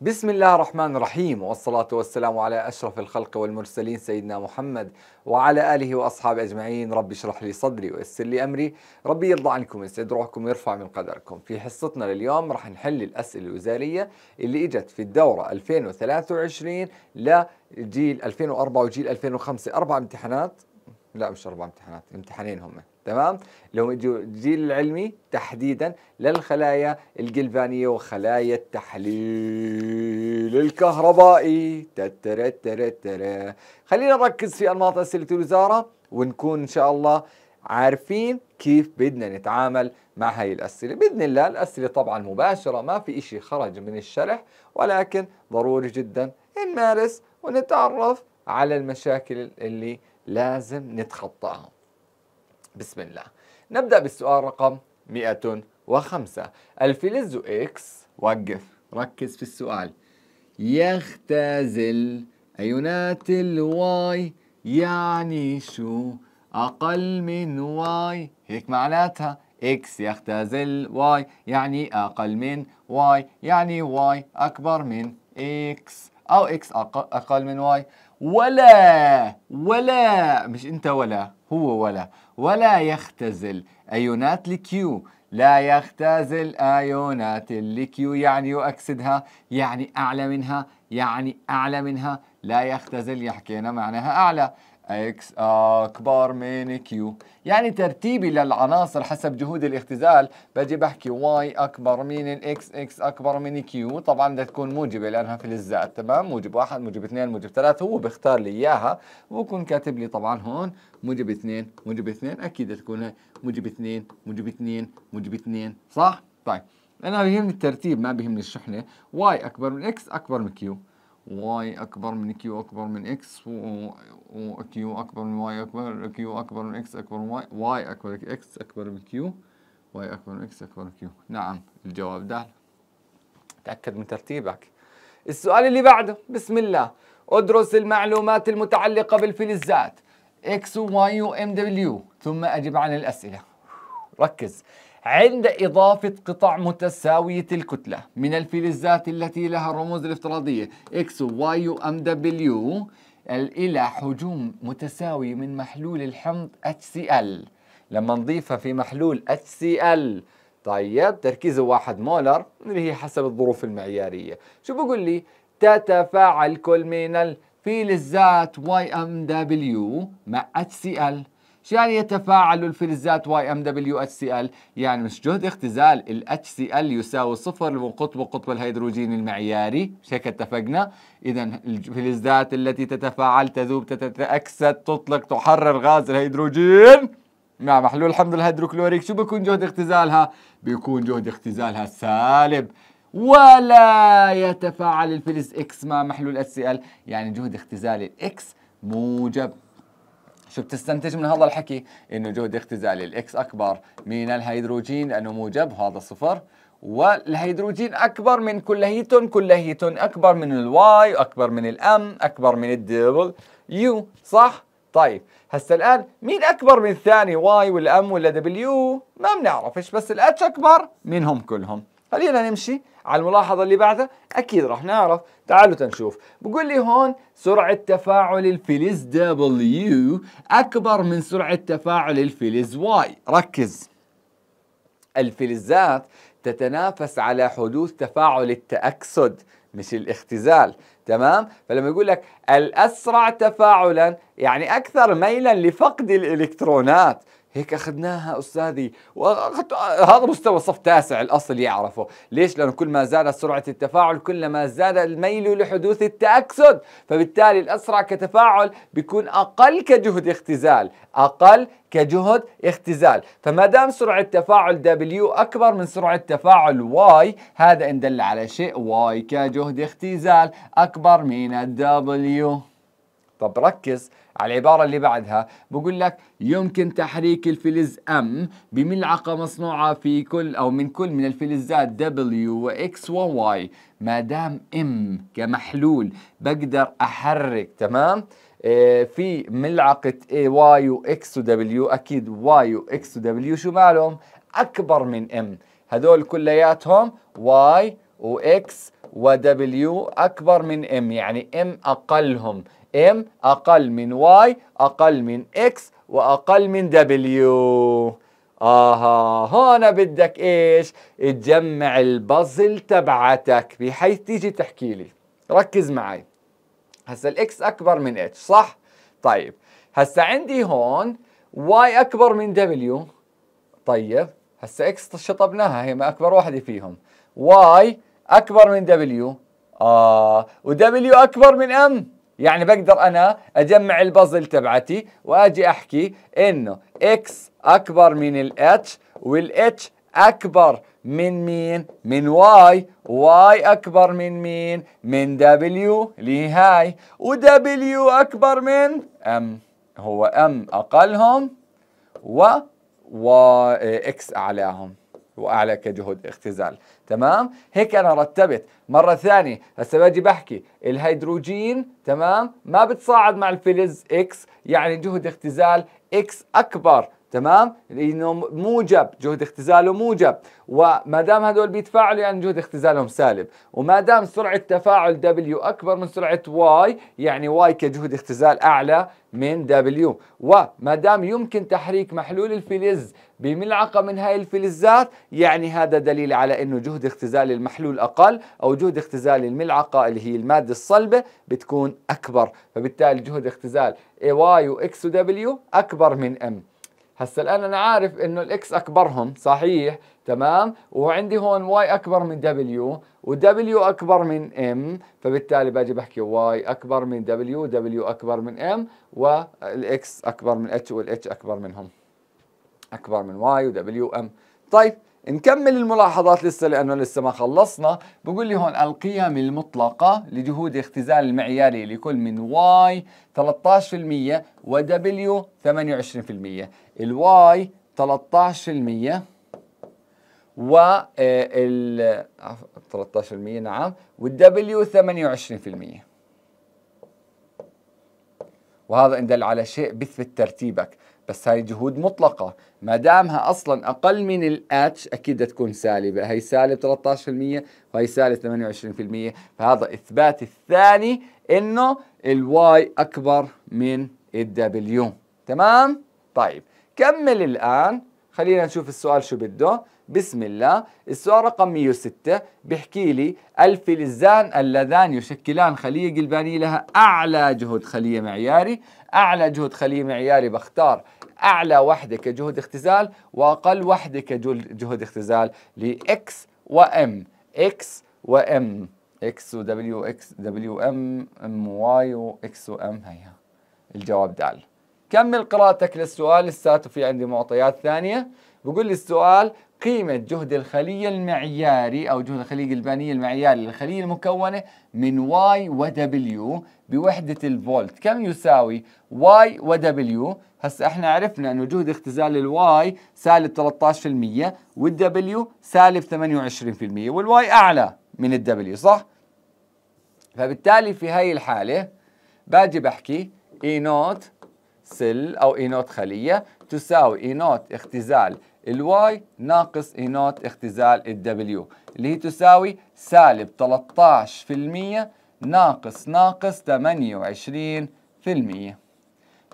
بسم الله الرحمن الرحيم والصلاة والسلام على أشرف الخلق والمرسلين سيدنا محمد وعلى آله وأصحابه أجمعين رب اشرح لي صدري ويسر لي أمري ربي يرضى عنكم ويسعد روحكم ويرفع من قدركم في حصتنا لليوم رح نحل الأسئلة الوزارية اللي إجت في الدورة 2023 لجيل 2004 وجيل 2005 أربع امتحانات لا مش أربع امتحانات امتحانين هم تمام لو الجيل العلمي تحديدا للخلايا الجلفانيه وخلايا التحليل الكهربائي خلينا نركز في انماط اسئله الوزاره ونكون ان شاء الله عارفين كيف بدنا نتعامل مع هاي الأسئلة بإذن الله الأسئلة طبعا مباشرة ما في إشي خرج من الشرح ولكن ضروري جدا نمارس ونتعرف على المشاكل اللي لازم نتخطاها بسم الله نبدأ بالسؤال رقم 105 الفلز إكس وقف ركز في السؤال يختزل أيونات الواي يعني شو أقل من واي هيك معناتها إكس يختزل واي يعني أقل من واي يعني واي أكبر من إكس أو إكس أقل من واي ولا ولا مش انت ولا هو ولا ولا يختزل ايونات الكيو لا يختزل ايونات الكيو يعني يؤكسدها يعني اعلى منها يعني اعلى منها لا يختزل يحكينا معناها اعلى اكس اكبر آه، من كيو يعني ترتيبي للعناصر حسب جهود الاختزال بجي بحكي واي اكبر من الاكس اكس اكبر من كيو طبعا بدها تكون موجبه لانها في فلزات تمام موجب واحد موجب اثنين موجب ثلاث هو بيختار لي اياها وبكون كاتب لي طبعا هون موجب اثنين موجب اثنين اكيد تكون هي موجب اثنين موجب اثنين موجب اثنين صح؟ طيب انا بيهمني الترتيب ما بيهمني الشحنه واي اكبر من اكس اكبر من كيو واي أكبر من كيو أكبر من إكس وكيو أكبر من واي أكبر كيو أكبر من إكس أكبر من واي واي أكبر من إكس أكبر من كيو واي أكبر من إكس أكبر من كيو نعم الجواب ده تأكد من ترتيبك السؤال اللي بعده بسم الله ادرس المعلومات المتعلقة بالفلزات اكس و وام دبليو ثم أجب عن الأسئلة ركز عند إضافة قطع متساوية الكتلة من الفلزات التي لها الرموز الافتراضية X و Y M, W إلى حجوم متساوي من محلول الحمض HCl لما نضيفها في محلول HCl طيب تركيزه واحد مولر اللي هي حسب الظروف المعيارية شو بقول لي تتفاعل كل من الفلزات YMW مع HCl شو يعني يتفاعل الفلزات واي ام دبليو اتش سي ال يعني مش جهد اختزال الاتش سي ال يساوي صفر من قطب الهيدروجين المعياري مش هيك اتفقنا اذا الفلزات التي تتفاعل تذوب تتاكسد تطلق تحرر غاز الهيدروجين مع محلول الحمض الهيدروكلوريك شو بيكون جهد اختزالها بيكون جهد اختزالها سالب ولا يتفاعل الفلز اكس مع محلول اتش سي ال يعني جهد اختزال الاكس موجب شو بتستنتج من هذا الحكي انه جهد اختزالي الاكس اكبر من الهيدروجين لانه موجب هذا صفر والهيدروجين اكبر من كليتهم كليتهم اكبر من الواي اكبر من الام اكبر من الدبل يو صح طيب هسه الان مين اكبر من الثاني واي والام ولا دبليو ما بنعرفش بس الاتش اكبر منهم كلهم خلينا نمشي على الملاحظة اللي بعدها أكيد راح نعرف تعالوا تنشوف بقول لي هون سرعة تفاعل الفلز W أكبر من سرعة تفاعل الفلز Y ركز الفلزات تتنافس على حدوث تفاعل التأكسد مش الاختزال تمام فلما يقول لك الأسرع تفاعلا يعني أكثر ميلا لفقد الإلكترونات هيك اخذناها استاذي وأخد... هذا مستوى صف تاسع الاصل يعرفه ليش لانه كل ما زادت سرعه التفاعل كلما زاد الميل لحدوث التاكسد فبالتالي الاسرع كتفاعل بيكون اقل كجهد اختزال اقل كجهد اختزال فما دام سرعه تفاعل دبليو اكبر من سرعه تفاعل واي هذا ان دل على شيء واي كجهد اختزال اكبر من الدبليو طب ركز على العبارة اللي بعدها بقول لك يمكن تحريك الفلز M بملعقة مصنوعة في كل أو من كل من الفلزات W و X و Y ما دام M كمحلول بقدر أحرك تمام آه، في ملعقة A Y و X و W أكيد Y و X و W شو مالهم أكبر من M هذول كلياتهم Y و X و W أكبر من M يعني M أقلهم ام اقل من واي اقل من اكس واقل من دبليو اها هون بدك ايش تجمع البازل تبعتك بحيث تيجي تحكي لي ركز معي هسا الاكس اكبر من اتش صح طيب هسا عندي هون واي اكبر من دبليو طيب هسا اكس شطبناها هي ما اكبر واحده فيهم واي اكبر من دبليو اه ودبليو اكبر من ام يعني بقدر انا اجمع البازل تبعتي واجي احكي انه اكس اكبر من الاتش والاتش اكبر من مين من واي واي اكبر من مين من دبليو اللي هاي ودبليو اكبر من ام هو ام اقلهم و واكس اعلاهم واعلى كجهد اختزال تمام هيك انا رتبت مره ثانيه هسه باجي بحكي الهيدروجين تمام ما بتصاعد مع الفلز اكس يعني جهد اختزال اكس اكبر تمام لانه يعني موجب جهد اختزاله موجب وما دام هذول بيتفاعلوا يعني جهد اختزالهم سالب وما دام سرعه تفاعل دبليو اكبر من سرعه واي يعني واي كجهد اختزال اعلى من دبليو وما دام يمكن تحريك محلول الفلز بملعقه من هاي الفلزات يعني هذا دليل على انه جهد اختزال المحلول اقل او جهد اختزال الملعقه اللي هي الماده الصلبه بتكون اكبر فبالتالي جهد اختزال و واي واكس ودبليو اكبر من ام هسا الان انا عارف انه الاكس اكبرهم صحيح تمام وعندي هون واي اكبر من دبليو ودبليو اكبر من ام فبالتالي باجي بحكي واي اكبر من دبليو دبليو اكبر من ام والاكس اكبر من اتش والاتش اكبر منهم اكبر من واي ودبليو ام طيب نكمل الملاحظات لسه لانه لسه ما خلصنا بقول لي هون القيم المطلقه لجهود اختزال المعياري لكل من واي 13% ودبليو 28% الواي 13% و آه، ال 13% نعم والدبليو 28% وهذا دل على شيء بيثبت ترتيبك بس هاي جهود مطلقة ما دامها أصلا أقل من الاتش أكيد تكون سالبة هي سالب 13% وهي سالب 28% فهذا إثبات الثاني إنه الواي أكبر من الدبليو تمام؟ طيب كمل الآن خلينا نشوف السؤال شو بده بسم الله السؤال رقم 106 بيحكي لي الفلزان اللذان يشكلان خلية قلبانية لها أعلى جهد خلية معياري أعلى جهد خلية معياري بختار أعلى وحدة كجهد اختزال وأقل وحدة كجهد اختزال لإكس وإم x وإم W M M و Y و X و M هيا الجواب دال كمل قراءتك للسؤال لساته في عندي معطيات ثانية بقول لي السؤال قيمة جهد الخلية المعياري أو جهد الخلية الجلبانية المعياري للخلية المكونة من Y و W بوحدة الفولت كم يساوي Y و W هسا احنا عرفنا انه جهد اختزال الواي سالب 13% والدبليو سالب 28% والواي اعلى من الدبليو صح؟ فبالتالي في هاي الحالة باجي بحكي اي e نوت سل او اي e نوت خلية تساوي اي e نوت اختزال الواي ناقص اي نوت اختزال الدبليو اللي هي تساوي سالب 13% ناقص ناقص 28%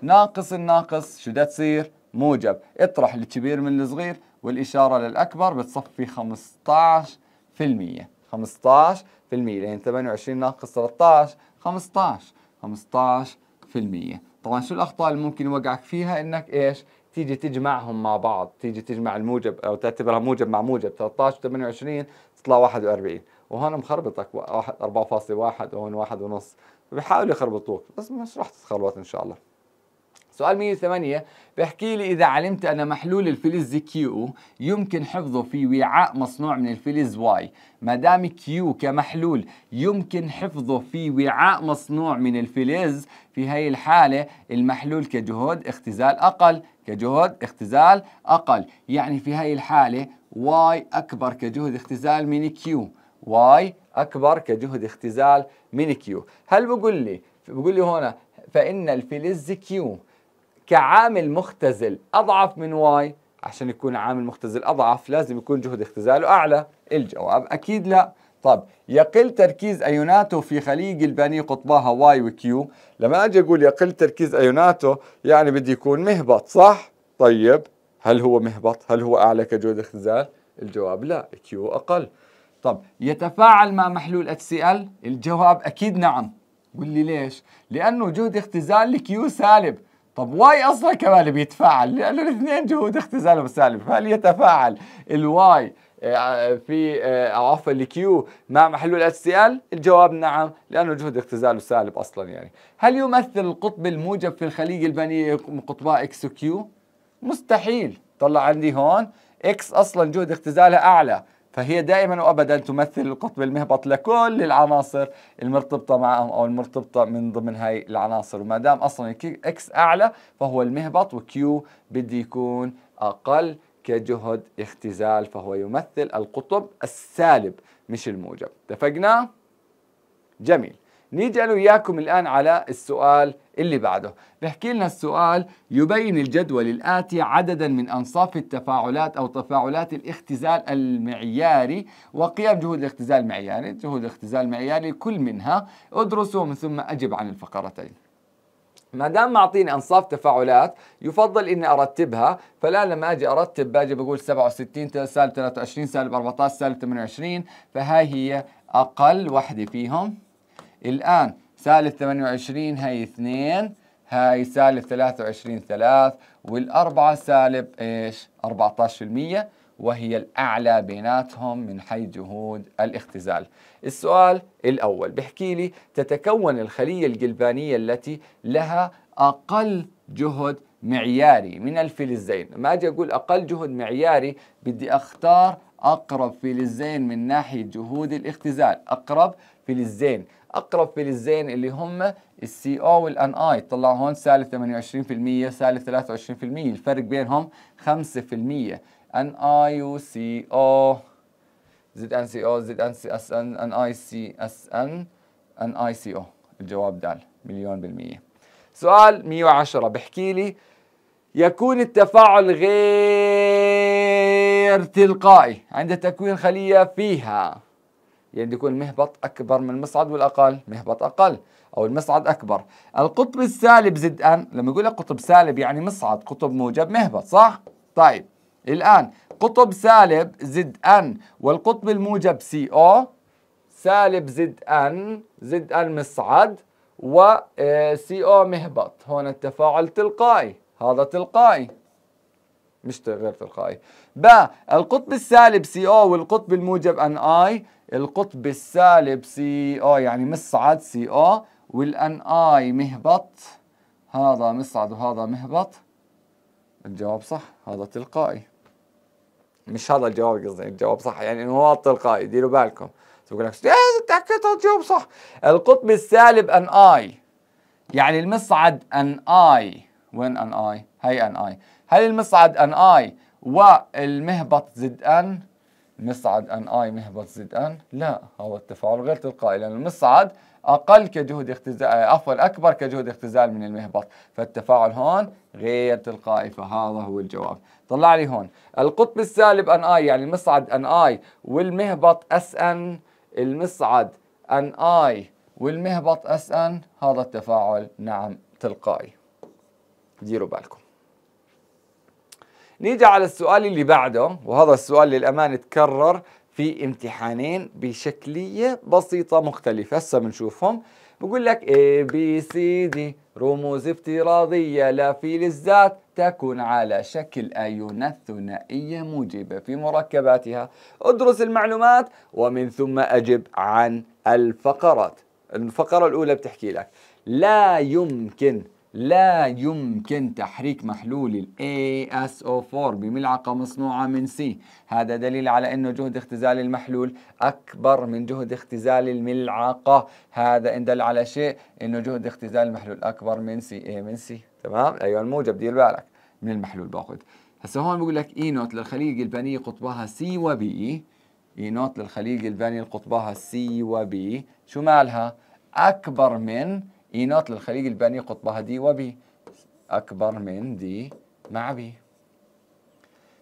ناقص الناقص شو بدها تصير؟ موجب اطرح الكبير من الصغير والإشارة للأكبر بتصفي 15% 15% لأن 28 ناقص 13 15 15% طبعا شو الأخطاء اللي ممكن يوقعك فيها إنك إيش؟ تيجي تجمعهم مع بعض تيجي تجمع الموجب او تعتبرها موجب مع موجب 13 28 تطلع 41 وهون مخربطك 4.1 وهون 1.5 بحاولوا يخربطوك بس مش راح تتخربط ان شاء الله سؤال 108 بحكي لي إذا علمت أن محلول الفلز Q يمكن حفظه في وعاء مصنوع من الفلز Y ما دام Q كمحلول يمكن حفظه في وعاء مصنوع من الفلز في هي الحالة المحلول كجهود اختزال أقل كجهد اختزال أقل يعني في هاي الحالة Y أكبر كجهد اختزال من Q Y أكبر كجهد اختزال من Q هل بقول لي بقول لي هنا فإن الفلز Q كعامل مختزل أضعف من واي عشان يكون عامل مختزل أضعف لازم يكون جهد اختزاله أعلى الجواب أكيد لا طب يقل تركيز أيوناته في خليج البني قطبها واي وكيو لما أجي أقول يقل تركيز أيوناته يعني بدي يكون مهبط صح؟ طيب هل هو مهبط؟ هل هو أعلى كجهد اختزال؟ الجواب لا كيو أقل طب يتفاعل مع محلول HCl؟ الجواب أكيد نعم لي ليش؟ لأنه جهد اختزال لكيو سالب طب واي اصلا كمان بيتفاعل لانه الاثنين جهود اختزالهم سالب فهل يتفاعل الواي آه، في آه، او عفوا الكيو مع محلول اتش سي ال الجواب نعم لانه جهد اختزاله سالب اصلا يعني هل يمثل القطب الموجب في الخليج البنيه قطباء اكس وكيو مستحيل طلع عندي هون اكس اصلا جهد اختزالها اعلى فهي دائما وابدا تمثل القطب المهبط لكل العناصر المرتبطه معهم او المرتبطه من ضمن هاي العناصر وما دام اصلا اكس اعلى فهو المهبط وكيو بده يكون اقل كجهد اختزال فهو يمثل القطب السالب مش الموجب اتفقنا جميل نيجي أنا وياكم الآن على السؤال اللي بعده بحكي لنا السؤال يبين الجدول الآتي عددا من أنصاف التفاعلات أو تفاعلات الاختزال المعياري وقيام جهود الاختزال المعياري جهود الاختزال المعياري كل منها ادرسه ومن ثم أجب عن الفقرتين ما دام معطيني انصاف تفاعلات يفضل اني ارتبها فالان لما اجي ارتب باجي بقول 67 سالب 23 سالب 14 سالب 28 فهاي هي اقل وحده فيهم الآن سالب 28 هي 2 هاي سالب 23 3 والأربعة سالب إيش 14% وهي الأعلى بيناتهم من حيث جهود الاختزال السؤال الأول بحكي لي تتكون الخلية الجلبانية التي لها أقل جهد معياري من الفلزين ما أجي أقول أقل جهد معياري بدي أختار أقرب في للزين من ناحية جهود الاختزال أقرب في للزين أقرب في للزين اللي هم السي او والان اي طلعوا هون سالب 28% سالب 23% الفرق بينهم 5% ان اي وسي او زد ان سي او زد ان سي اس ان ان اي سي اس ان ان اي سي او الجواب دال مليون بالمية سؤال 110 بحكي لي يكون التفاعل غير غير تلقائي عند تكوين خلية فيها يعني يكون المهبط أكبر من المصعد والأقل مهبط أقل أو المصعد أكبر القطب السالب زد أن لما يقول لك قطب سالب يعني مصعد قطب موجب مهبط صح؟ طيب الآن قطب سالب زد أن والقطب الموجب سي أو سالب زد أن زد أن مصعد و سي آه، أو مهبط هون التفاعل تلقائي هذا تلقائي مش غير تلقائي ب القطب السالب سي او والقطب الموجب ان اي القطب السالب سي او يعني مصعد سي او والان اي مهبط هذا مصعد وهذا مهبط الجواب صح هذا تلقائي مش هذا الجواب قصدي الجواب صح يعني انه هو تلقائي ديروا بالكم بقول لك ايه تاكدت الجواب صح القطب السالب ان اي يعني المصعد ان اي وين ان اي هي ان اي هل المصعد ان اي والمهبط زد ان مصعد ان اي مهبط زد ان لا هو التفاعل غير تلقائي لان المصعد اقل كجهد اختزال آه، عفوا اكبر كجهد اختزال من المهبط فالتفاعل هون غير تلقائي فهذا هو الجواب طلع لي هون القطب السالب ان اي يعني المصعد ان اي والمهبط اس ان المصعد ان اي والمهبط اس ان هذا التفاعل نعم تلقائي ديروا بالكم نيجي على السؤال اللي بعده وهذا السؤال للأمانة تكرر في امتحانين بشكلية بسيطة مختلفة هسه بنشوفهم بقول لك A B C D رموز افتراضية لا في للذات تكون على شكل أيون ثنائية موجبة في مركباتها ادرس المعلومات ومن ثم أجب عن الفقرات الفقرة الأولى بتحكي لك لا يمكن لا يمكن تحريك محلول الـ ASO4 بملعقة مصنوعة من C هذا دليل على أنه جهد اختزال المحلول أكبر من جهد اختزال الملعقة هذا إن دل على شيء أنه جهد اختزال المحلول أكبر من C A من C تمام أيوة الموجب دير بالك من المحلول باخذ هسه هون بقول لك اي نوت للخليج البنية قطبها سي وبي اي نوت للخليج البني قطبها سي e وبي شو مالها أكبر من إيناط للخليج البني قطبها دي وبي أكبر من دي مع بي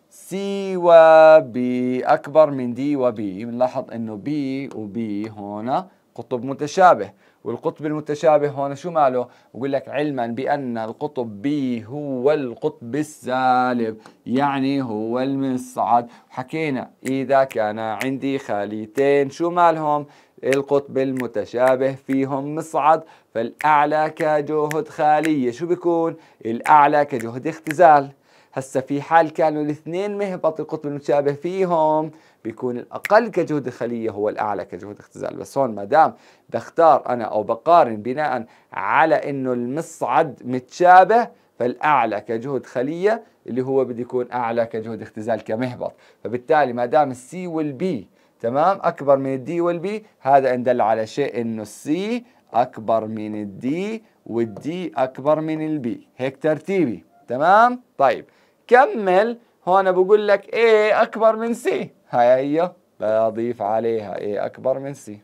سي وبي أكبر من دي وبي بنلاحظ إنه بي وبي هون قطب متشابه والقطب المتشابه هون شو ماله؟ بقول لك علما بأن القطب بي هو القطب السالب يعني هو المصعد وحكينا إذا كان عندي خليتين شو مالهم؟ القطب المتشابه فيهم مصعد فالأعلى كجهد خالية شو بيكون؟ الأعلى كجهد اختزال هسا في حال كانوا الاثنين مهبط القطب المتشابه فيهم بيكون الأقل كجهد خلية هو الأعلى كجهد اختزال بس هون ما دام بختار أنا أو بقارن بناء على إنه المصعد متشابه فالأعلى كجهد خلية اللي هو بده يكون أعلى كجهد اختزال كمهبط فبالتالي ما دام السي والبي تمام أكبر من الدي والبي هذا إن دل على شيء إنه السي أكبر من الدي والدي أكبر من البي هيك ترتيبي تمام طيب كمل هون بقول لك ايه أكبر من سي هاي هي أيوه. بضيف عليها ايه أكبر من سي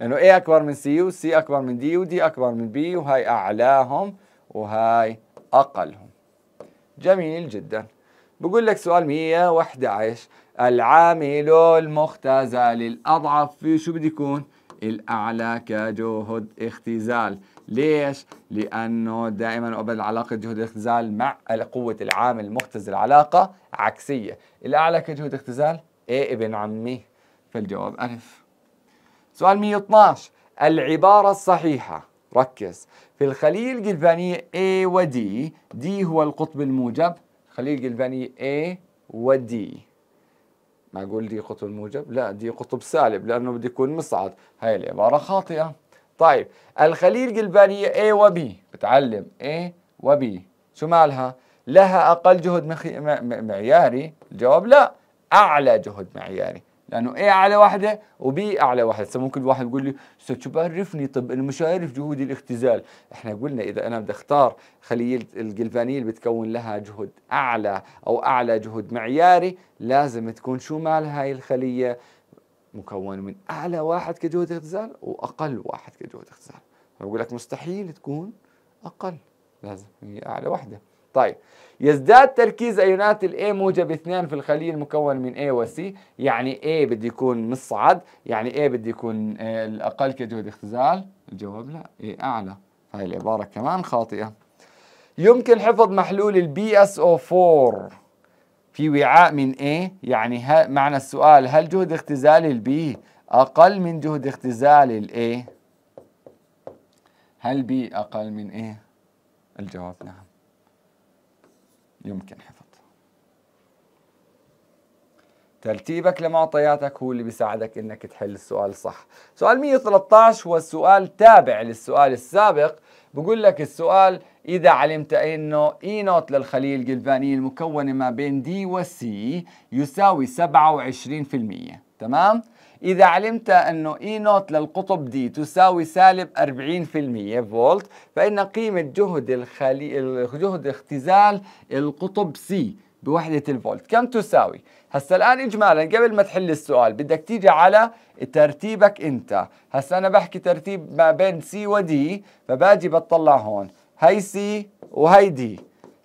لأنه ايه أكبر من سي وسي أكبر من دي ودي أكبر من بي وهاي أعلاهم وهاي أقلهم جميل جداً بقول لك سؤال 111 العامل المختزل الأضعف في شو بده يكون؟ الأعلى كجهد اختزال ليش؟ لأنه دائما وأبدا علاقة جهد الاختزال مع قوة العامل المختزل علاقة عكسية الأعلى كجهد اختزال إيه ابن عمي فالجواب ألف سؤال 112 العبارة الصحيحة ركز في الخلية الجلفانية إيه A و D D هو القطب الموجب خليل البني A و D معقول دي قطب موجب؟ لا دي قطب سالب لأنه بده يكون مصعد هاي العبارة خاطئة طيب الخليل البنية A و B بتعلم A و B شو مالها؟ لها أقل جهد مخي... معياري؟ الجواب لا أعلى جهد معياري لانه اي اعلى وحده وبي اعلى وحده، هسه ممكن واحد يقول لي استاذ شو بعرفني طب انا مش عارف جهود الاختزال احنا قلنا اذا انا بدي اختار خليه الجلفانيه اللي بتكون لها جهد اعلى او اعلى جهد معياري لازم تكون شو مال هاي الخليه مكون من اعلى واحد كجهد اختزال واقل واحد كجهد اختزال فبقول لك مستحيل تكون اقل لازم هي اعلى وحده. طيب يزداد تركيز ايونات الاي موجب 2 في الخلية المكون من اي وسي يعني اي بده يكون مصعد يعني اي بده يكون آه، الاقل كجهد اختزال الجواب لا اي اعلى هاي العبارة كمان خاطئة يمكن حفظ محلول البي اس او 4 في وعاء من اي يعني معنى السؤال هل جهد اختزال البي أقل من جهد اختزال الاي هل بي أقل من اي الجواب نعم يمكن حفظها ترتيبك لمعطياتك هو اللي بيساعدك انك تحل السؤال الصح سؤال 113 هو السؤال تابع للسؤال السابق بقول لك السؤال إذا علمت أنه إي نوت للخلية الجلفانية المكونة ما بين دي وسي يساوي 27% تمام؟ إذا علمت أنه إي نوت للقطب دي تساوي سالب 40% فولت فإن قيمة جهد الخلي... جهد اختزال القطب سي بوحدة الفولت كم تساوي؟ هسا الآن إجمالا قبل ما تحل السؤال بدك تيجي على ترتيبك أنت هسا أنا بحكي ترتيب ما بين سي ودي فباجي بطلع هون هي سي وهي دي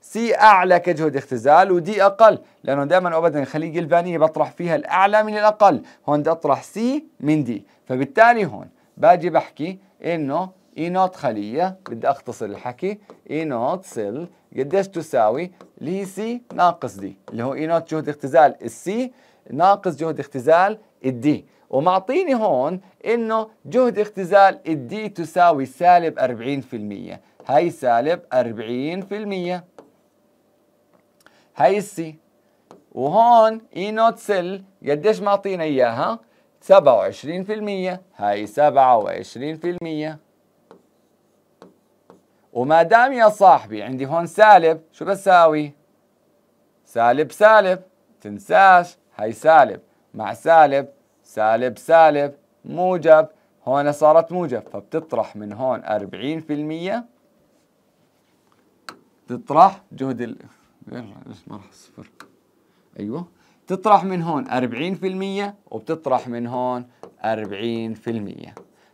سي اعلى كجهد اختزال ودي اقل لانه دائما ابدا الخلية الجلبانيه بطرح فيها الاعلى من الاقل هون بدي اطرح سي من دي فبالتالي هون باجي بحكي انه اي نوت خليه بدي اختصر الحكي اي نوت سيل قديش تساوي اللي هي سي ناقص دي اللي هو اي نوت جهد اختزال السي ناقص جهد اختزال الدي ومعطيني هون انه جهد اختزال الدي تساوي سالب 40% هاي سالب 40% هاي السي وهون اي نوت سيل قديش معطينا اياها 27% هاي 27% وما دام يا صاحبي عندي هون سالب شو بساوي سالب سالب تنساش هاي سالب مع سالب سالب سالب موجب هون صارت موجب فبتطرح من هون 40% تطرح جهد ال... ما راح اصفر ايوه تطرح من هون 40% وبتطرح من هون 40%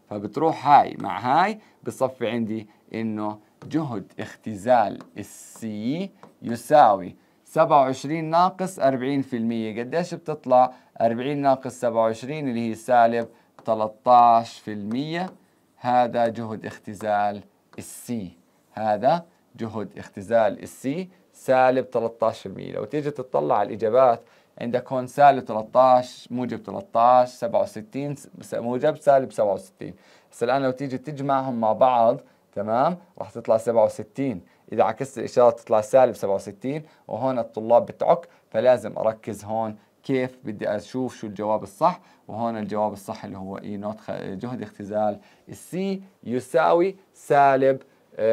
فبتروح هاي مع هاي بصفي عندي انه جهد اختزال السي يساوي 27 ناقص 40% قديش بتطلع 40 ناقص 27 اللي هي سالب 13% هذا جهد اختزال السي هذا جهد اختزال السي سالب 13% لو تيجي تطلع على الإجابات عندك هون سالب 13 موجب 13 67 موجب سالب 67 هسه الآن لو تيجي تجمعهم مع بعض تمام راح تطلع 67 إذا عكست الإشارة تطلع سالب 67 وهون الطلاب بتعك فلازم أركز هون كيف بدي أشوف شو الجواب الصح وهون الجواب الصح اللي هو إي نوت جهد اختزال السي يساوي سالب 13%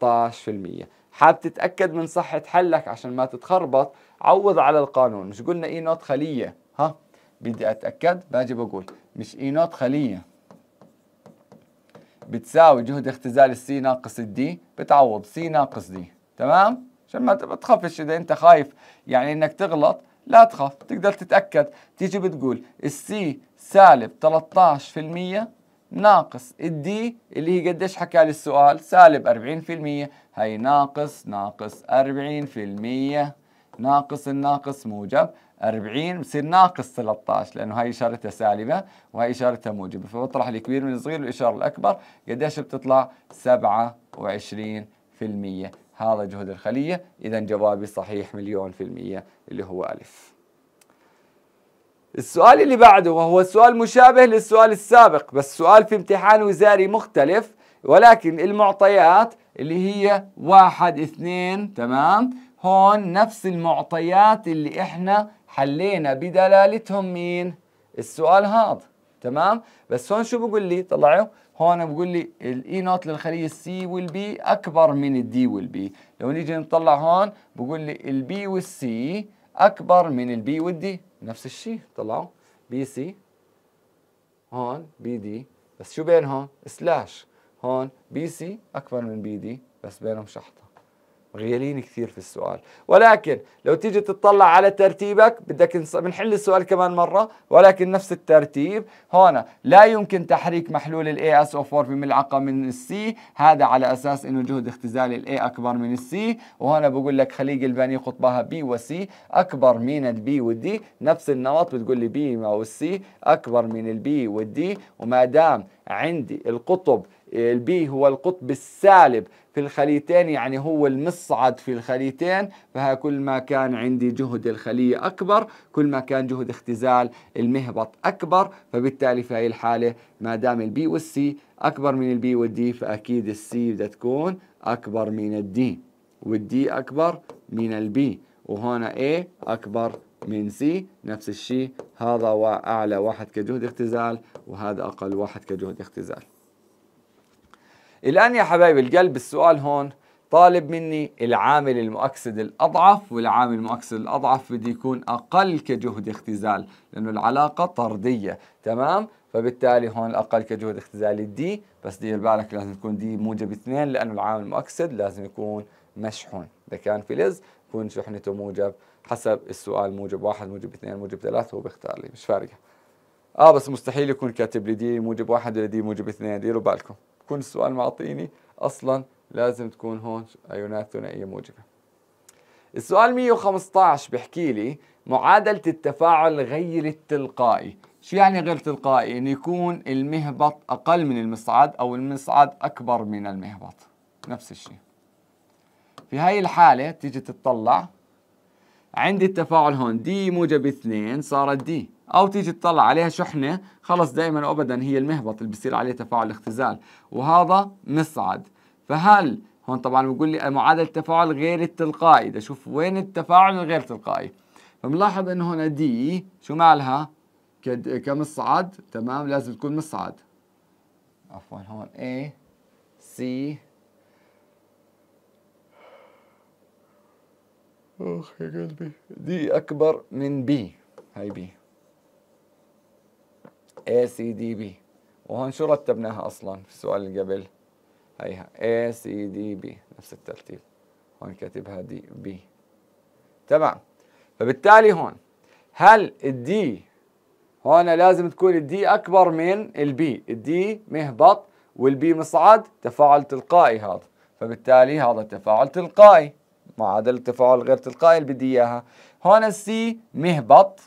آه، حاب تتاكد من صحه حلك عشان ما تتخربط عوض على القانون مش قلنا اي نوت خليه ها بدي اتاكد باجي بقول مش اي نوت خليه بتساوي جهد اختزال السي ناقص الدي بتعوض سي ناقص دي تمام عشان ما تخافش اذا انت خايف يعني انك تغلط لا تخاف تقدر تتاكد تيجي بتقول السي سالب 13% ناقص الدي اللي هي قديش حكى لي السؤال سالب 40% هي ناقص ناقص 40% ناقص الناقص موجب 40 بصير ناقص 13 لانه هاي اشارتها سالبه وهي اشارتها موجبه فبطرح الكبير من الصغير والاشاره الاكبر قديش بتطلع 27% هذا جهد الخليه اذا جوابي صحيح مليون في الميه اللي هو الف السؤال اللي بعده وهو سؤال مشابه للسؤال السابق بس سؤال في امتحان وزاري مختلف ولكن المعطيات اللي هي واحد اثنين تمام هون نفس المعطيات اللي احنا حلينا بدلالتهم مين السؤال هذا تمام بس هون شو بقول لي طلعوا هون بقول لي الاي نوت e للخليه السي والبي اكبر من الدي والبي لو نيجي نطلع هون بقول لي البي والسي اكبر من البي والدي نفس الشيء طلعوا بي سي هون بي دي بس شو بينهم سلاش هون بي سي اكبر من بي دي بس بينهم شحطه غيالين كثير في السؤال ولكن لو تيجي تطلع على ترتيبك بدك بنحل السؤال كمان مرة ولكن نفس الترتيب هون لا يمكن تحريك محلول اس ASO4 بملعقة من السي هذا على أساس أنه جهد اختزال الاي A أكبر من السي وهنا بقول لك خليج الباني قطبها B وسي أكبر من البي والدي نفس النمط بتقول لي B والسي أكبر من البي والدي وما دام عندي القطب البي هو القطب السالب في الخليتين يعني هو المصعد في الخليتين كل ما كان عندي جهد الخلية أكبر كل ما كان جهد اختزال المهبط أكبر فبالتالي في هاي الحالة ما دام البي والسي أكبر من البي والدي فأكيد السي بدها تكون أكبر من الدي والدي أكبر من البي وهنا A أكبر من سي نفس الشيء هذا أعلى واحد كجهد اختزال وهذا أقل واحد كجهد اختزال الآن يا حبايب القلب السؤال هون طالب مني العامل المؤكسد الأضعف والعامل المؤكسد الأضعف بده يكون أقل كجهد اختزال لأنه العلاقة طردية تمام فبالتالي هون الأقل كجهد اختزال دي بس دير بالك لازم تكون دي موجب اثنين لأنه العامل المؤكسد لازم يكون مشحون إذا كان فلز يكون شحنته موجب حسب السؤال موجب واحد موجب اثنين موجب ثلاثة هو بيختار لي مش فارقة اه بس مستحيل يكون كاتب لي دي موجب واحد ولا دي موجب اثنين ديروا بالكم تكون السؤال معطيني اصلا لازم تكون هون ايونات ثنائيه موجبه السؤال 115 بحكي لي معادله التفاعل غير التلقائي شو يعني غير تلقائي ان يكون المهبط اقل من المصعد او المصعد اكبر من المهبط نفس الشيء في هاي الحاله تيجي تتطلع عندي التفاعل هون دي موجب اثنين صارت دي او تيجي تطلع عليها شحنه خلص دائما وابدا هي المهبط اللي بصير عليه تفاعل اختزال وهذا مصعد فهل هون طبعا بقول لي معادله التفاعل غير التلقائي بدي اشوف وين التفاعل الغير تلقائي فبنلاحظ انه هنا دي شو مالها كمصعد تمام لازم تكون مصعد عفوا هون A C اخ يا قلبي دي اكبر من B هاي B اي سي دي بي وهون شو رتبناها اصلا في السؤال اللي قبل هيها اي سي دي بي نفس الترتيب هون كاتبها دي بي تمام فبالتالي هون هل الدي هون لازم تكون الدي اكبر من البي الدي مهبط والبي مصعد تفاعل تلقائي هذا فبالتالي هذا تفاعل تلقائي ما التفاعل غير تلقائي اللي بدي اياها هون السي مهبط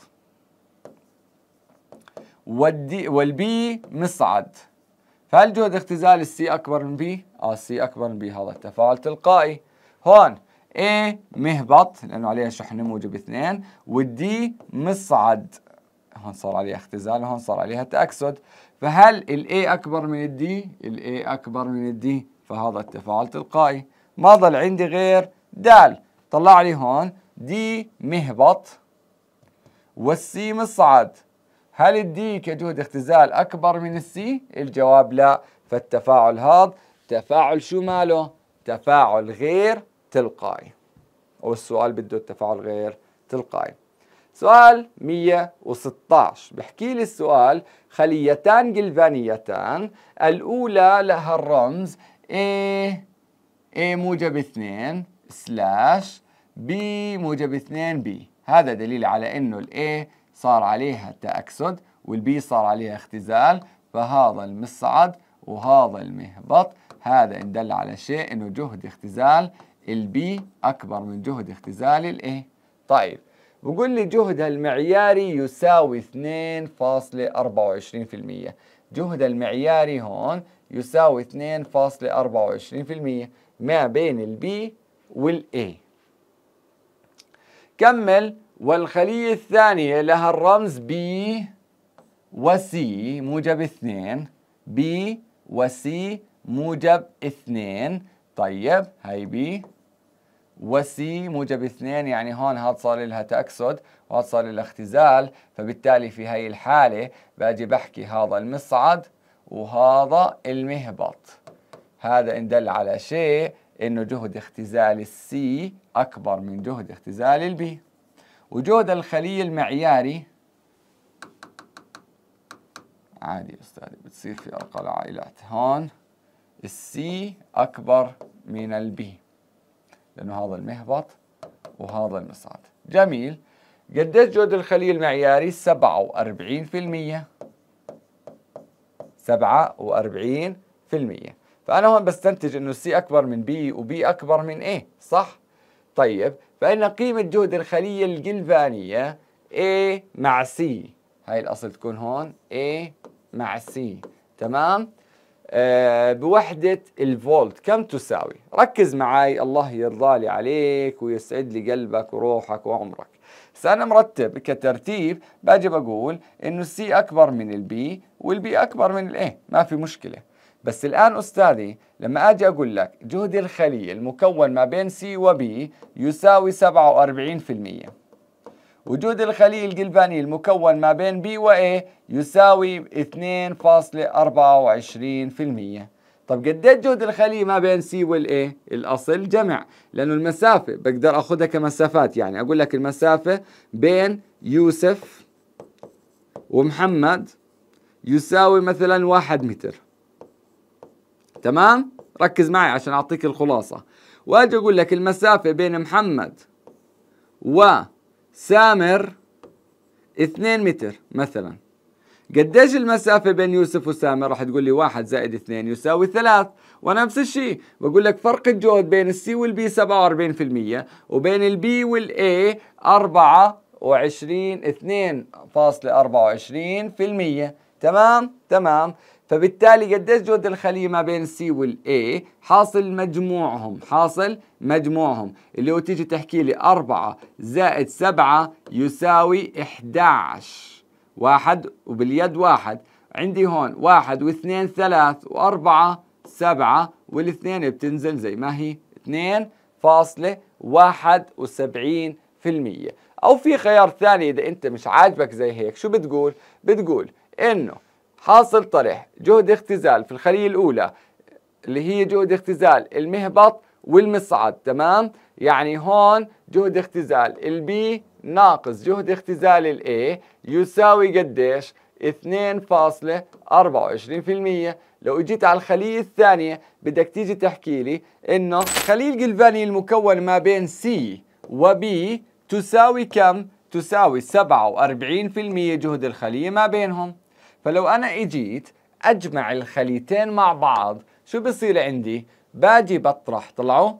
والدي والبي مصعد فهل جهد اختزال السي أكبر من بي؟ آه السي أكبر من بي هذا التفاعل تلقائي هون A مهبط لأنه عليها شحن موجب اثنين والدي مصعد هون صار عليها اختزال هون صار عليها تأكسد فهل ال A أكبر من الدي؟ ال A أكبر من الدي فهذا التفاعل تلقائي ما ظل عندي غير دال طلع لي هون دي مهبط والسي مصعد هل الدي كجهد اختزال أكبر من السي؟ الجواب لا فالتفاعل هذا تفاعل شو ماله؟ تفاعل غير تلقائي والسؤال بده التفاعل غير تلقائي سؤال 116 بحكي لي السؤال خليتان جلفانيتان الأولى لها الرمز A A موجب 2 سلاش B موجب 2 B هذا دليل على انه ال A صار عليها تأكسد والبي صار عليها اختزال فهذا المصعد وهذا المهبط هذا إن دل على شيء إنه جهد اختزال البي أكبر من جهد اختزال الاي طيب بقول لي جهدها المعياري يساوي 2.24% جهد المعياري هون يساوي 2.24% ما بين البي والاي كمل والخلية الثانية لها الرمز B و C موجب اثنين B و C موجب اثنين طيب هاي و C موجب اثنين يعني هون هاد صار لها تأكسد وهاد صار لها اختزال فبالتالي في هاي الحالة باجي بحكي هذا المصعد وهذا المهبط هذا إن دل على شيء إنه جهد اختزال السي أكبر من جهد اختزال البي وجود الخلية المعياري عادي أستاذي بتصير في أرقى العائلات هون السي أكبر من البي لأنه هذا المهبط وهذا المصعد جميل قديش جود الخلية المعياري 47% 47% فأنا هون بستنتج إنه سي أكبر من بي وبي أكبر من إيه صح؟ طيب فإن قيمة جهد الخلية الجلفانية A مع C هاي الأصل تكون هون A مع C تمام آه بوحدة الفولت كم تساوي ركز معي الله يرضى لي عليك ويسعد لي قلبك وروحك وعمرك أنا مرتب كترتيب باجي بقول انه السي اكبر من البي والبي اكبر من A ما في مشكله بس الآن أستاذي لما أجي أقول لك جهد الخلية المكون ما بين سي وبي يساوي 47% وجهد الخلية القلباني المكون ما بين بي وإيه يساوي 2.24% طب قديش جهد الخلية ما بين سي والإيه؟ الأصل جمع لأنه المسافة بقدر أخذها كمسافات يعني أقول لك المسافة بين يوسف ومحمد يساوي مثلا واحد متر تمام ركز معي عشان اعطيك الخلاصه واجي اقول لك المسافه بين محمد وسامر 2 متر مثلا قديش المسافة بين يوسف وسامر؟ راح تقول لي 1 زائد اثنين يساوي ثلاث، ونفس الشيء بقول لك فرق الجهد بين السي والبي 47% وبين البي والاي 24 2.24% تمام؟ تمام فبالتالي قديش جهد الخلية ما بين السي والاي حاصل مجموعهم حاصل مجموعهم اللي هو تيجي تحكي لي 4 زائد 7 يساوي 11 واحد وباليد واحد عندي هون واحد واثنين ثلاث وأربعة سبعة والاثنين بتنزل زي ما هي اثنين فاصلة واحد وسبعين في المية أو في خيار ثاني إذا أنت مش عاجبك زي هيك شو بتقول؟ بتقول إنه حاصل طرح جهد اختزال في الخلية الأولى اللي هي جهد اختزال المهبط والمصعد تمام يعني هون جهد اختزال البي ناقص جهد اختزال الاي يساوي قديش 2.24% لو اجيت على الخلية الثانية بدك تيجي تحكي لي انه الخلية الجلفاني المكون ما بين سي وبي تساوي كم؟ تساوي 47% جهد الخلية ما بينهم فلو أنا إجيت أجمع الخليتين مع بعض شو بصير عندي؟ باجي بطرح طلعوا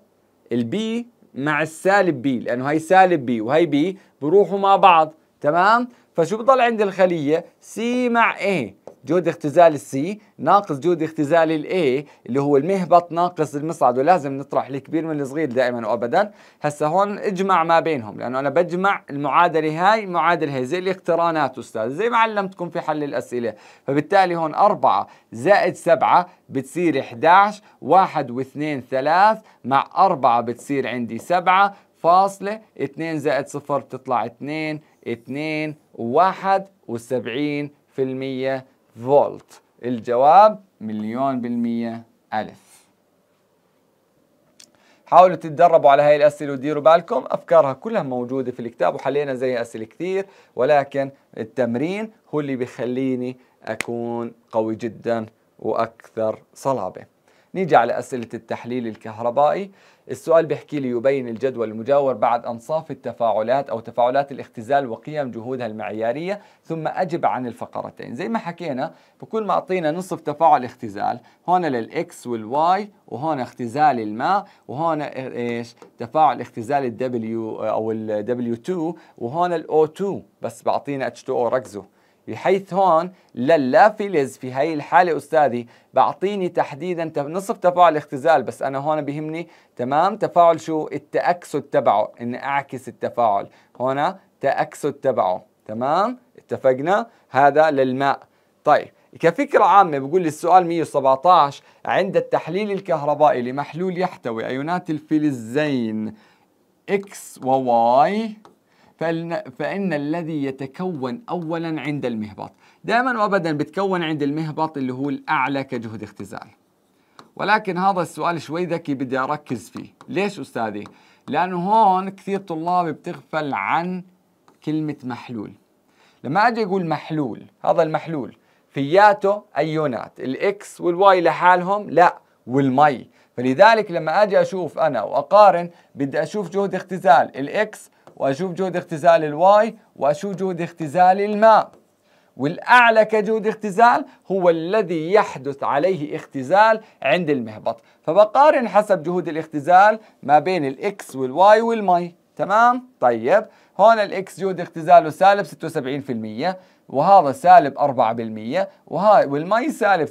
البي مع السالب بي لأنه هي سالب بي وهي بي بروحوا مع بعض تمام؟ فشو بضل عندي الخلية؟ سي مع إيه جهد اختزال السي ناقص جهد اختزال الاي اللي هو المهبط ناقص المصعد ولازم نطرح الكبير من الصغير دائما وابدا هسه هون اجمع ما بينهم لانه انا بجمع المعادله هاي معادله هاي زي الاقترانات استاذ زي ما علمتكم في حل الاسئله فبالتالي هون 4 زائد 7 بتصير 11 1 و2 3 مع 4 بتصير عندي 7 فاصلة 2 زائد 0 بتطلع 2 2 و 71 و70% فولت الجواب مليون بالمية ألف حاولوا تتدربوا على هاي الأسئلة وديروا بالكم أفكارها كلها موجودة في الكتاب وحلينا زيها أسئلة كثير ولكن التمرين هو اللي بيخليني أكون قوي جدا وأكثر صلابة نيجي على أسئلة التحليل الكهربائي السؤال بيحكي لي يبين الجدول المجاور بعد أنصاف التفاعلات أو تفاعلات الاختزال وقيم جهودها المعيارية ثم أجب عن الفقرتين زي ما حكينا بكل ما أعطينا نصف تفاعل اختزال هون للإكس والواي وهون اختزال الماء وهون إيش تفاعل اختزال الدبليو أو الدبليو 2 وهون الأو 2 بس بعطينا H2O ركزه بحيث هون للافلز في هاي الحالة أستاذي بعطيني تحديدا نصف تفاعل اختزال بس أنا هون بهمني تمام تفاعل شو التأكسد تبعه إن أعكس التفاعل هنا تأكسد تبعه تمام اتفقنا هذا للماء طيب كفكرة عامة بقول لي السؤال 117 عند التحليل الكهربائي لمحلول يحتوي أيونات الفلزين X و Y فإن الذي يتكون أولا عند المهبط دائما وأبدا بتكون عند المهبط اللي هو الأعلى كجهد اختزال ولكن هذا السؤال شوي ذكي بدي أركز فيه ليش أستاذي؟ لأنه هون كثير طلاب بتغفل عن كلمة محلول لما أجي أقول محلول هذا المحلول فياته أيونات الإكس والواي لحالهم لا والمي فلذلك لما أجي أشوف أنا وأقارن بدي أشوف جهد اختزال الإكس واشوف جهد اختزال الواي واشوف جهد اختزال الماء والاعلى كجهد اختزال هو الذي يحدث عليه اختزال عند المهبط فبقارن حسب جهود الاختزال ما بين الاكس والواي والمي تمام طيب هون الاكس جهد اختزاله سالب 76% وهذا سالب 4% وهاي والمي سالب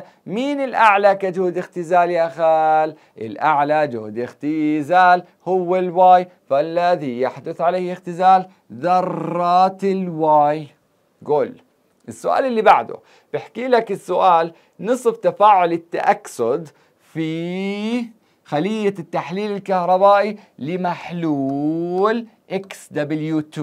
83% مين الأعلى كجهد اختزال يا خال؟ الأعلى جهد اختزال هو الواي فالذي يحدث عليه اختزال ذرات الواي قول السؤال اللي بعده بحكي لك السؤال نصف تفاعل التأكسد في خلية التحليل الكهربائي لمحلول XW2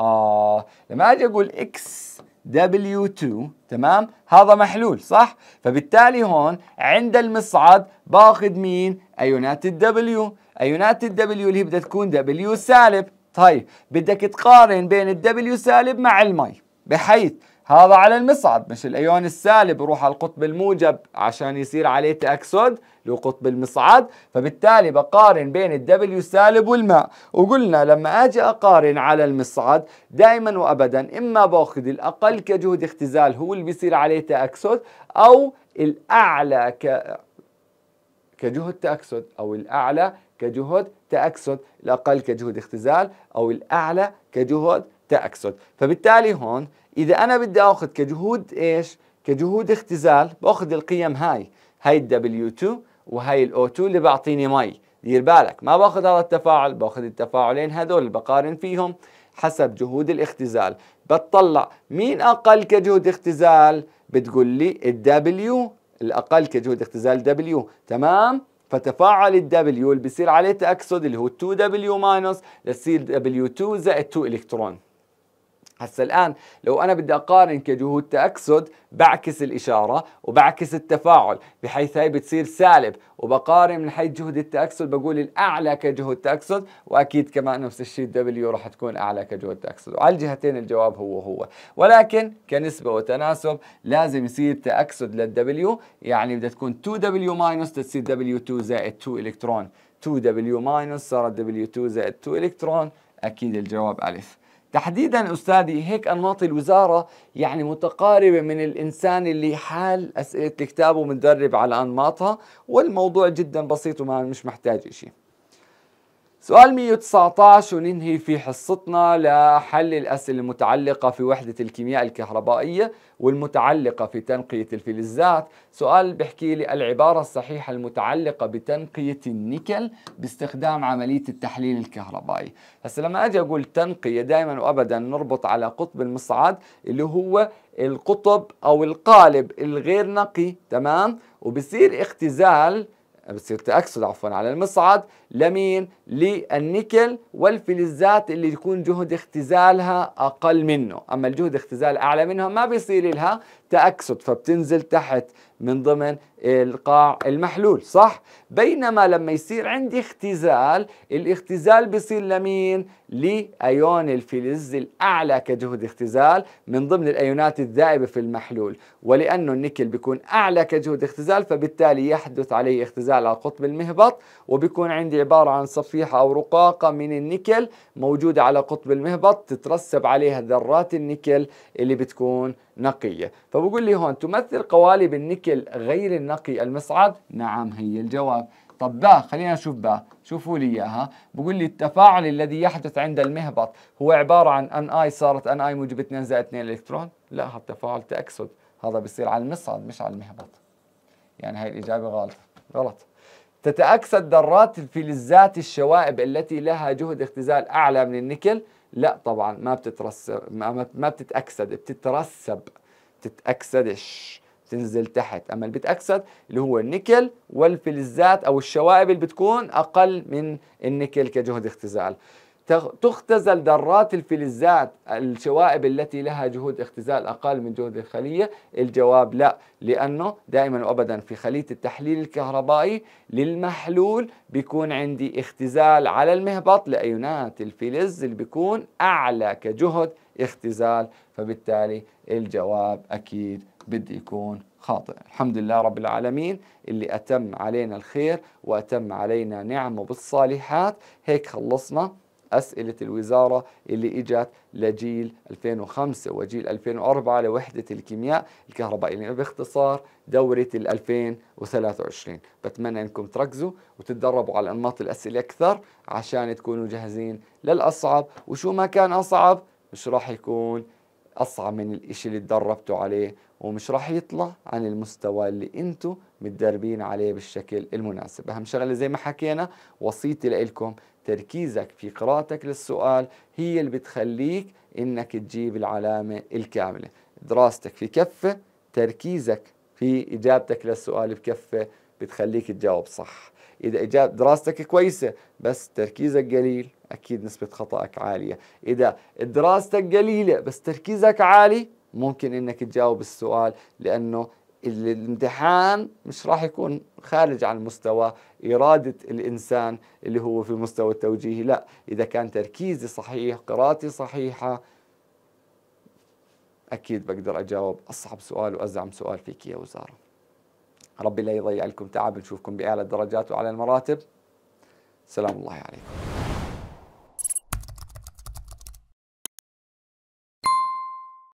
آه لما أجي أقول XW2 تمام هذا محلول صح فبالتالي هون عند المصعد باخذ مين أيونات الدبليو أيونات الدبليو اللي هي بدها تكون دبليو سالب طيب بدك تقارن بين الدبليو سالب مع المي بحيث هذا على المصعد مش الايون السالب بروح على القطب الموجب عشان يصير عليه تاكسد له قطب المصعد فبالتالي بقارن بين الدبليو سالب والماء وقلنا لما اجي اقارن على المصعد دائما وابدا اما باخذ الاقل كجهد اختزال هو اللي بيصير عليه تاكسد او الاعلى ك كجهد تاكسد او الاعلى كجهد تاكسد الاقل كجهد اختزال او الاعلى كجهد تأكسد فبالتالي هون إذا أنا بدي أخذ كجهود إيش كجهود اختزال بأخذ القيم هاي هاي الدبليو 2 وهي الاو 2 اللي بعطيني مي دير بالك ما باخذ هذا التفاعل باخذ التفاعلين هذول اللي بقارن فيهم حسب جهود الاختزال بتطلع مين اقل كجهود اختزال بتقول لي الدبليو الاقل كجهود اختزال دبليو تمام فتفاعل الدبليو اللي بصير عليه تاكسد اللي هو 2 دبليو ماينس لتصير دبليو 2 زائد 2 الكترون هسا الآن لو أنا بدي أقارن كجهود تأكسد بعكس الإشارة وبعكس التفاعل بحيث هاي بتصير سالب وبقارن من حيث جهد التأكسد بقول الأعلى كجهد تأكسد وأكيد كمان نفس الشيء دبليو راح تكون أعلى كجهد تأكسد وعلى الجهتين الجواب هو هو ولكن كنسبة وتناسب لازم يصير تأكسد للدبليو يعني بدها تكون 2W ماينس تصير W2 زائد 2 إلكترون 2W ماينس صارت W2 زائد 2 إلكترون أكيد الجواب ألف تحديدا استاذي هيك انماط الوزاره يعني متقاربه من الانسان اللي حال اسئله الكتاب ومدرب على انماطها والموضوع جدا بسيط وما مش محتاج شيء سؤال 119 وننهي في حصتنا لحل الأسئلة المتعلقة في وحدة الكيمياء الكهربائية والمتعلقة في تنقية الفلزات سؤال بحكي لي العبارة الصحيحة المتعلقة بتنقية النيكل باستخدام عملية التحليل الكهربائي هسه لما أجي أقول تنقية دائما وأبدا نربط على قطب المصعد اللي هو القطب أو القالب الغير نقي تمام وبصير اختزال بصير تأكسد عفوا على المصعد لمين؟ للنيكل والفلزات اللي يكون جهد اختزالها أقل منه أما الجهد اختزال أعلى منها ما بيصير لها تأكسد فبتنزل تحت من ضمن القاع المحلول صح؟ بينما لما يصير عندي اختزال الاختزال بيصير لمين؟ لأيون الفلز الأعلى كجهد اختزال من ضمن الأيونات الذائبة في المحلول ولأنه النيكل بيكون أعلى كجهد اختزال فبالتالي يحدث عليه اختزال على القطب المهبط وبيكون عندي هذه عبارة عن صفيحة أو رقاقة من النيكل موجودة على قطب المهبط تترسب عليها ذرات النيكل اللي بتكون نقية فبقول لي هون تمثل قوالب النيكل غير النقي المصعد نعم هي الجواب طب باء خلينا نشوف باء شوفوا لي اياها بقول لي التفاعل الذي يحدث عند المهبط هو عباره عن ان اي صارت ان اي موجب 2 زائد 2 الكترون لا هذا التفاعل تاكسد هذا بيصير على المصعد مش على المهبط يعني هاي الاجابه غلط غلط تتأكسد ذرات الفلزات الشوائب التي لها جهد اختزال أعلى من النيكل لا طبعا ما بتترسب ما بتتأكسد بتترسب بتتأكسدش تنزل تحت اما اللي بتاكسد اللي هو النيكل والفلزات او الشوائب اللي بتكون اقل من النيكل كجهد اختزال تختزل ذرات الفلزات الشوائب التي لها جهود اختزال أقل من جهد الخلية الجواب لا لأنه دائما وأبدا في خلية التحليل الكهربائي للمحلول بيكون عندي اختزال على المهبط لأيونات الفلز اللي بيكون أعلى كجهد اختزال فبالتالي الجواب أكيد بده يكون خاطئ الحمد لله رب العالمين اللي أتم علينا الخير وأتم علينا نعمه بالصالحات هيك خلصنا أسئلة الوزارة اللي إجت لجيل 2005 وجيل 2004 لوحدة الكيمياء الكهربائية يعني باختصار دورة ال 2023 بتمنى أنكم تركزوا وتتدربوا على أنماط الأسئلة أكثر عشان تكونوا جاهزين للأصعب وشو ما كان أصعب مش راح يكون أصعب من الإشي اللي تدربتوا عليه ومش راح يطلع عن المستوى اللي أنتم متدربين عليه بالشكل المناسب أهم شغلة زي ما حكينا وصيتي لكم تركيزك في قراءتك للسؤال هي اللي بتخليك انك تجيب العلامة الكاملة دراستك في كفة تركيزك في إجابتك للسؤال بكفة بتخليك تجاوب صح إذا إجاب دراستك كويسة بس تركيزك قليل أكيد نسبة خطأك عالية إذا دراستك قليلة بس تركيزك عالي ممكن انك تجاوب السؤال لانه الامتحان مش راح يكون خارج عن مستوى إرادة الإنسان اللي هو في مستوى التوجيهي لا إذا كان تركيزي صحيح قراءتي صحيحة أكيد بقدر أجاوب أصعب سؤال وأزعم سؤال فيك يا وزارة ربي لا يضيع لكم تعب نشوفكم بأعلى الدرجات وعلى المراتب سلام الله عليكم